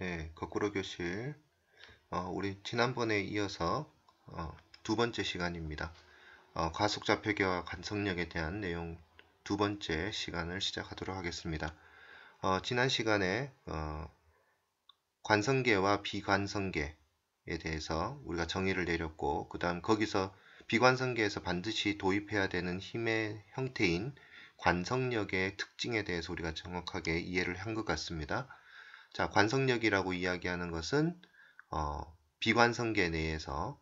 네, 거꾸로 교실. 어, 우리 지난번에 이어서 어, 두 번째 시간입니다. 어, 과속좌 표기와 간성력에 대한 내용 두 번째 시간을 시작하도록 하겠습니다. 어, 지난 시간에 어, 관성계와 비관성계에 대해서 우리가 정의를 내렸고 그 다음 거기서 비관성계에서 반드시 도입해야 되는 힘의 형태인 관성력의 특징에 대해서 우리가 정확하게 이해를 한 것 같습니다. 자, 관성력이라고 이야기하는 것은 어, 비관성계 내에서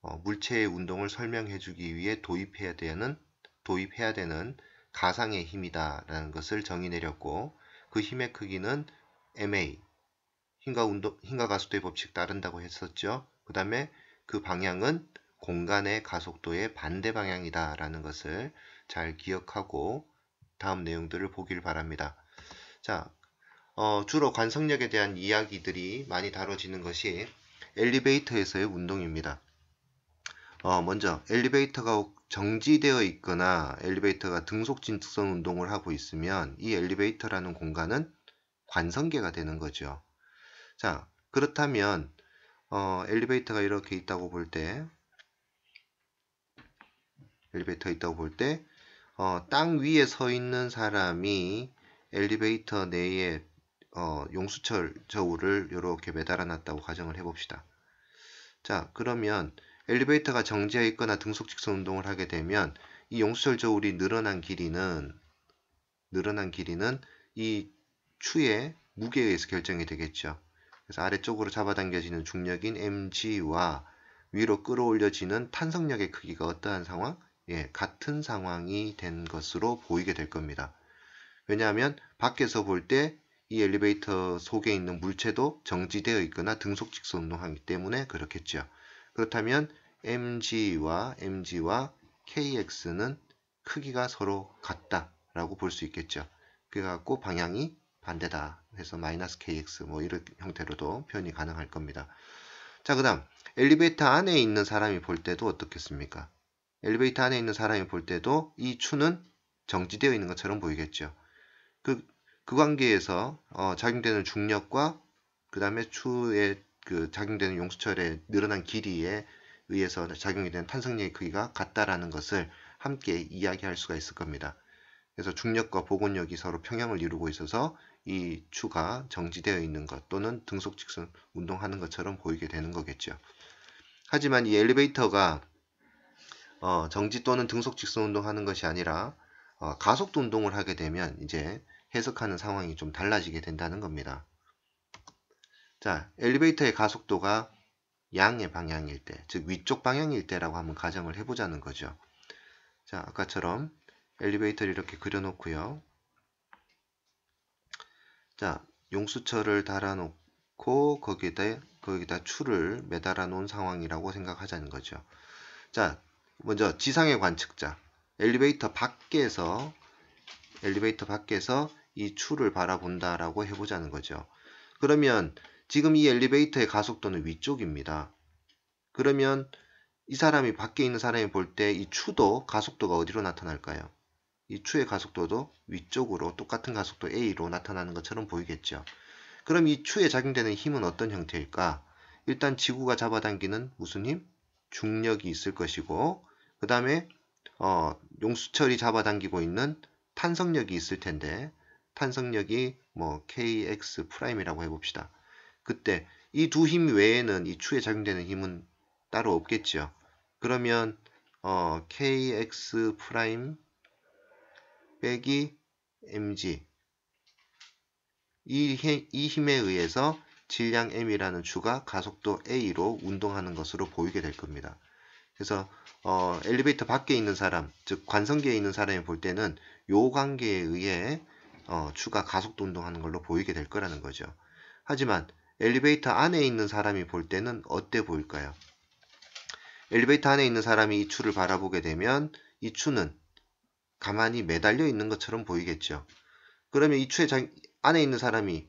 어, 물체의 운동을 설명해 주기 위해 도입해야 되는 도입해야 되는 가상의 힘이다라는 것을 정의 내렸고 그 힘의 크기는 MA 힘과 운동 힘과 가속도의 법칙 따른다고 했었죠. 그다음에 그 방향은 공간의 가속도의 반대 방향이다라는 것을 잘 기억하고 다음 내용들을 보길 바랍니다. 자, 어, 주로 관성력에 대한 이야기들이 많이 다뤄지는 것이 엘리베이터에서의 운동입니다. 어, 먼저 엘리베이터가 정지되어 있거나 엘리베이터가 등속 진축선 운동을 하고 있으면 이 엘리베이터라는 공간은 관성계가 되는 거죠. 자, 그렇다면 어, 엘리베이터가 이렇게 있다고 볼 때 엘리베이터 있다고 볼 때땅 어, 위에 서 있는 사람이 엘리베이터 내에 어, 용수철 저울을 이렇게 매달아 놨다고 가정을 해봅시다. 자 그러면 엘리베이터가 정지해 있거나 등속 직선 운동을 하게 되면 이 용수철 저울이 늘어난 길이는 늘어난 길이는 이 추의 무게에 의해서 결정이 되겠죠. 그래서 아래쪽으로 잡아당겨지는 중력인 mg와 위로 끌어올려지는 탄성력의 크기가 어떠한 상황? 예, 같은 상황이 된 것으로 보이게 될 겁니다. 왜냐하면 밖에서 볼때 이 엘리베이터 속에 있는 물체도 정지되어 있거나 등속 직선 운동하기 때문에 그렇겠죠. 그렇다면 mg와 mg와 kx는 크기가 서로 같다라고 볼 수 있겠죠. 그래갖고 방향이 반대다 해서 마이너스 kx 뭐 이런 형태로도 표현이 가능할 겁니다. 자그 다음 엘리베이터 안에 있는 사람이 볼 때도 어떻겠습니까? 엘리베이터 안에 있는 사람이 볼 때도 이 추는 정지되어 있는 것처럼 보이겠죠. 그그 관계에서 어, 작용되는 중력과 그 다음에 추에 그 작용되는 용수철의 늘어난 길이에 의해서 작용이 된 탄성력의 크기가 같다라는 것을 함께 이야기할 수가 있을 겁니다. 그래서 중력과 복원력이 서로 평형을 이루고 있어서 이 추가 정지되어 있는 것 또는 등속 직선 운동하는 것처럼 보이게 되는 거겠죠. 하지만 이 엘리베이터가 어, 정지 또는 등속 직선 운동하는 것이 아니라 어, 가속도 운동을 하게 되면 이제 해석하는 상황이 좀 달라지게 된다는 겁니다. 자, 엘리베이터의 가속도가 양의 방향일 때, 즉 위쪽 방향일 때라고 한번 가정을 해보자는 거죠. 자, 아까처럼 엘리베이터를 이렇게 그려놓고요. 자, 용수철을 달아놓고 거기에다, 거기다 추를 매달아 놓은 상황이라고 생각하자는 거죠. 자, 먼저 지상의 관측자, 엘리베이터 밖에서 엘리베이터 밖에서 이 추를 바라본다라고 해보자는 거죠. 그러면 지금 이 엘리베이터의 가속도는 위쪽입니다. 그러면 이 사람이 밖에 있는 사람이 볼 때 이 추도 가속도가 어디로 나타날까요? 이 추의 가속도도 위쪽으로 똑같은 가속도 A로 나타나는 것처럼 보이겠죠. 그럼 이 추에 작용되는 힘은 어떤 형태일까? 일단 지구가 잡아당기는 무슨 힘? 중력이 있을 것이고 그 다음에 어, 용수철이 잡아당기고 있는 탄성력이 있을 텐데 탄성력이 뭐 kx 프라임이라고 해봅시다. 그때 이 두 힘 외에는 이 추에 작용되는 힘은 따로 없겠죠. 그러면 어, kx 프라임 빼기 mg 이, 이 힘에 의해서 질량 m이라는 추가 가속도 a로 운동하는 것으로 보이게 될 겁니다. 그래서 어, 엘리베이터 밖에 있는 사람, 즉관성계에 있는 사람이 볼 때는 요 관계에 의해 어, 추가 가속도 운동하는 걸로 보이게 될 거라는 거죠. 하지만 엘리베이터 안에 있는 사람이 볼 때는 어때 보일까요? 엘리베이터 안에 있는 사람이 이 추를 바라보게 되면 이 추는 가만히 매달려 있는 것처럼 보이겠죠. 그러면 이 추의 장, 안에 있는 사람이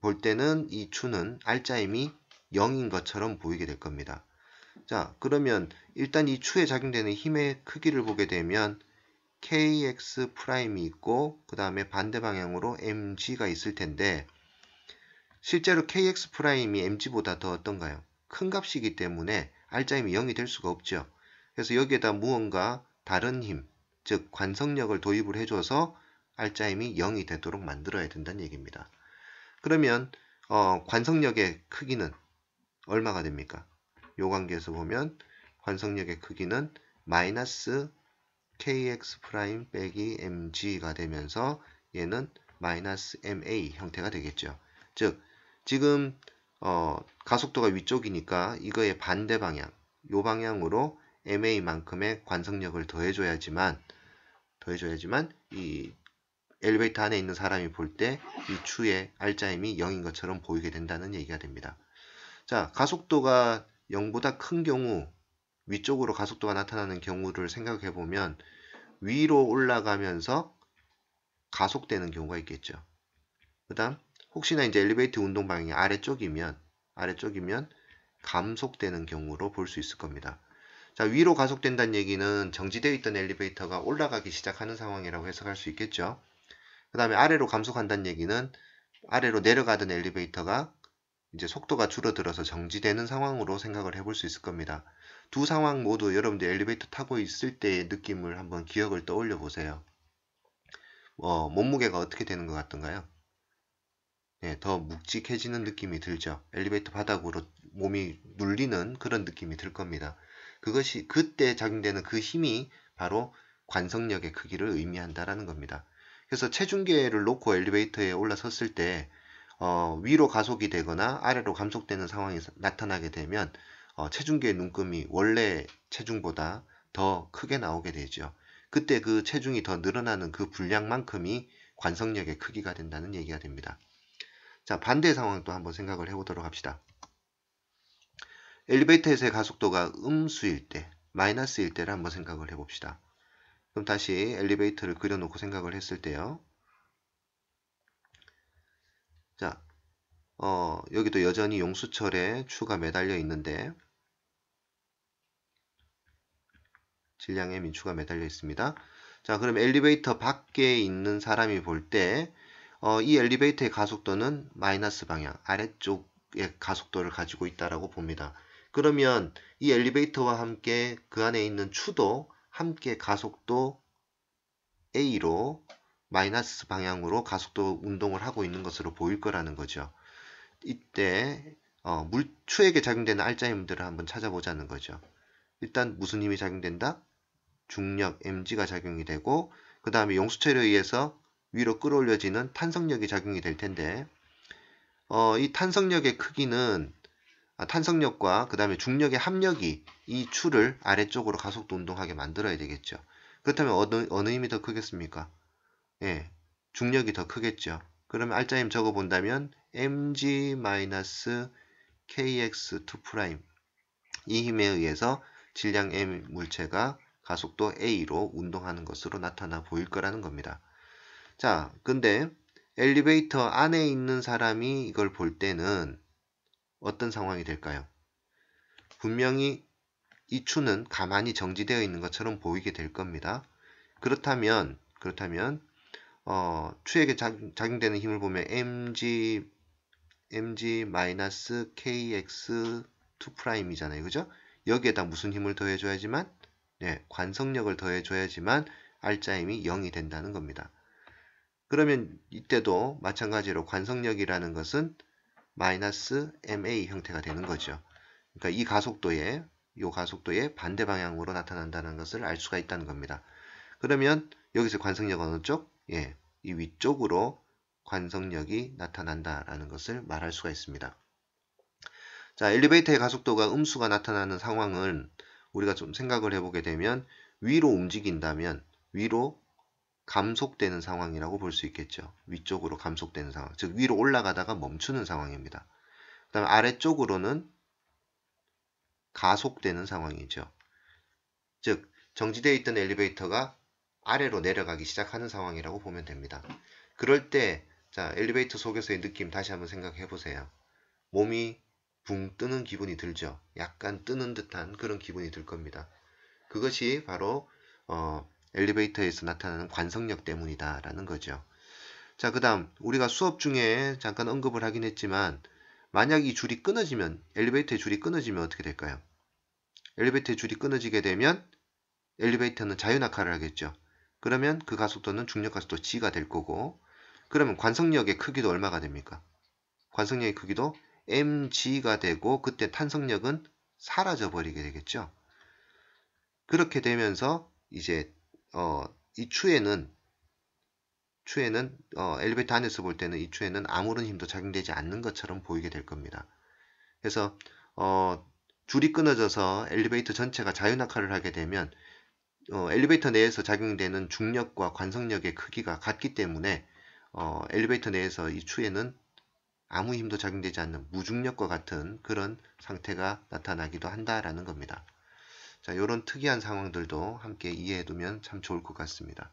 볼 때는 이 추는 알짜임이 0인 것처럼 보이게 될 겁니다. 자, 그러면 일단 이 추에 작용되는 힘의 크기를 보게 되면 kx 프라임이 있고 그 다음에 반대 방향으로 mg가 있을 텐데 실제로 kx 프라임이 mg보다 더 어떤가요? 큰 값이기 때문에 알짜임이 0이 될 수가 없죠. 그래서 여기에다 무언가 다른 힘, 즉 관성력을 도입을 해줘서 알짜임이 0이 되도록 만들어야 된다는 얘기입니다. 그러면 어, 관성력의 크기는 얼마가 됩니까? 요 관계에서 보면 관성력의 크기는 마이너스 kx 프라임 빼기 mg가 되면서 얘는 마이너스 ma 형태가 되겠죠. 즉 지금 어, 가속도가 위쪽이니까 이거의 반대 방향 요 방향으로 ma만큼의 관성력을 더해줘야지만 더해줘야지만 이 엘리베이터 안에 있는 사람이 볼 때 이 추의 알짜임이 0인 것처럼 보이게 된다는 얘기가 됩니다. 자, 가속도가 0보다 큰 경우 위쪽으로 가속도가 나타나는 경우를 생각해 보면 위로 올라가면서 가속되는 경우가 있겠죠. 그 다음 혹시나 이제 엘리베이터 운동 방향이 아래쪽이면 아래쪽이면 감속되는 경우로 볼 수 있을 겁니다. 자 위로 가속된다는 얘기는 정지되어 있던 엘리베이터가 올라가기 시작하는 상황이라고 해석할 수 있겠죠. 그 다음에 아래로 감속한다는 얘기는 아래로 내려가던 엘리베이터가 이제 속도가 줄어들어서 정지되는 상황으로 생각을 해볼 수 있을 겁니다. 두 상황 모두 여러분들 엘리베이터 타고 있을 때의 느낌을 한번 기억을 떠올려 보세요. 어, 몸무게가 어떻게 되는 것 같던가요? 네, 더 묵직해지는 느낌이 들죠. 엘리베이터 바닥으로 몸이 눌리는 그런 느낌이 들 겁니다. 그것이 그때 작용되는 그 힘이 바로 관성력의 크기를 의미한다라는 겁니다. 그래서 체중계를 놓고 엘리베이터에 올라섰을 때 어, 위로 가속이 되거나 아래로 감속되는 상황이 나타나게 되면 어, 체중계의 눈금이 원래 체중보다 더 크게 나오게 되죠. 그때 그 체중이 더 늘어나는 그 분량만큼이 관성력의 크기가 된다는 얘기가 됩니다. 자 반대 상황도 한번 생각을 해보도록 합시다. 엘리베이터에서의 가속도가 음수일 때, 마이너스일 때를 한번 생각을 해봅시다. 그럼 다시 엘리베이터를 그려놓고 생각을 했을 때요. 자, 어, 여기도 여전히 용수철에 추가 매달려 있는데 질량의 민추가 매달려 있습니다. 자, 그럼 엘리베이터 밖에 있는 사람이 볼 때, 어, 이 엘리베이터의 가속도는 마이너스 방향, 아래쪽의 가속도를 가지고 있다라고 봅니다. 그러면 이 엘리베이터와 함께 그 안에 있는 추도 함께 가속도 A로 마이너스 방향으로 가속도 운동을 하고 있는 것으로 보일 거라는 거죠. 이때 어, 물추에게 작용되는 알짜힘들을 한번 찾아보자는 거죠. 일단 무슨 힘이 작용된다? 중력 mg가 작용이 되고 그 다음에 용수체에 의해서 위로 끌어올려지는 탄성력이 작용이 될 텐데 어, 이 탄성력의 크기는 아, 탄성력과 그 다음에 중력의 합력이 이 추를 아래쪽으로 가속도 운동하게 만들어야 되겠죠. 그렇다면 어느, 어느 힘이 더 크겠습니까? 예, 중력이 더 크겠죠. 그러면 알짜임 적어본다면 mg-kx2' 프라임 이 힘에 의해서 질량 m 물체가 가속도 a로 운동하는 것으로 나타나 보일 거라는 겁니다. 자, 근데 엘리베이터 안에 있는 사람이 이걸 볼 때는 어떤 상황이 될까요? 분명히 이 추는 가만히 정지되어 있는 것처럼 보이게 될 겁니다. 그렇다면, 그렇다면 어, 추에게 작용, 되는 힘을 보면 mg mg 마이너스 kx 2 프라임이잖아요. 그죠? 여기에다 무슨 힘을 더해 줘야지만 네, 관성력을 더해 줘야지만 알짜 힘이 0이 된다는 겁니다. 그러면 이때도 마찬가지로 관성력이라는 것은 마이너스 ma 형태가 되는 거죠. 그러니까 이 가속도에 요 가속도의 반대 방향으로 나타난다는 것을 알 수가 있다는 겁니다. 그러면 여기서 관성력은 어느 쪽? 예, 이 위쪽으로 관성력이 나타난다라는 것을 말할 수가 있습니다. 자, 엘리베이터의 가속도가 음수가 나타나는 상황은 우리가 좀 생각을 해보게 되면 위로 움직인다면 위로 감속되는 상황이라고 볼 수 있겠죠. 위쪽으로 감속되는 상황. 즉 위로 올라가다가 멈추는 상황입니다. 그다음 아래쪽으로는 가속되는 상황이죠. 즉 정지되어 있던 엘리베이터가 아래로 내려가기 시작하는 상황이라고 보면 됩니다. 그럴 때 자, 엘리베이터 속에서의 느낌 다시 한번 생각해 보세요. 몸이 붕 뜨는 기분이 들죠. 약간 뜨는 듯한 그런 기분이 들 겁니다. 그것이 바로 어, 엘리베이터에서 나타나는 관성력 때문이다라는 거죠. 자, 그 다음 우리가 수업 중에 잠깐 언급을 하긴 했지만 만약 이 줄이 끊어지면 엘리베이터의 줄이 끊어지면 어떻게 될까요? 엘리베이터의 줄이 끊어지게 되면 엘리베이터는 자유낙하를 하겠죠. 그러면 그 가속도는 중력가속도 g가 될 거고 그러면 관성력의 크기도 얼마가 됩니까? 관성력의 크기도 mg가 되고 그때 탄성력은 사라져 버리게 되겠죠. 그렇게 되면서 이제 어, 이 추에는 추에는 어, 엘리베이터 안에서 볼 때는 이 추에는 아무런 힘도 작용되지 않는 것처럼 보이게 될 겁니다. 그래서 어, 줄이 끊어져서 엘리베이터 전체가 자유낙하를 하게 되면 어, 엘리베이터 내에서 작용되는 중력과 관성력의 크기가 같기 때문에 어, 엘리베이터 내에서 이 추에는 아무 힘도 작용되지 않는 무중력과 같은 그런 상태가 나타나기도 한다라는 겁니다. 자, 이런 특이한 상황들도 함께 이해해 두면 참 좋을 것 같습니다.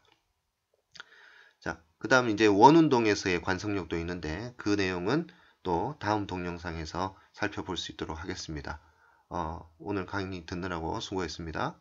자, 그 다음 이제 원운동에서의 관성력도 있는데 그 내용은 또 다음 동영상에서 살펴볼 수 있도록 하겠습니다. 어, 오늘 강의 듣느라고 수고했습니다.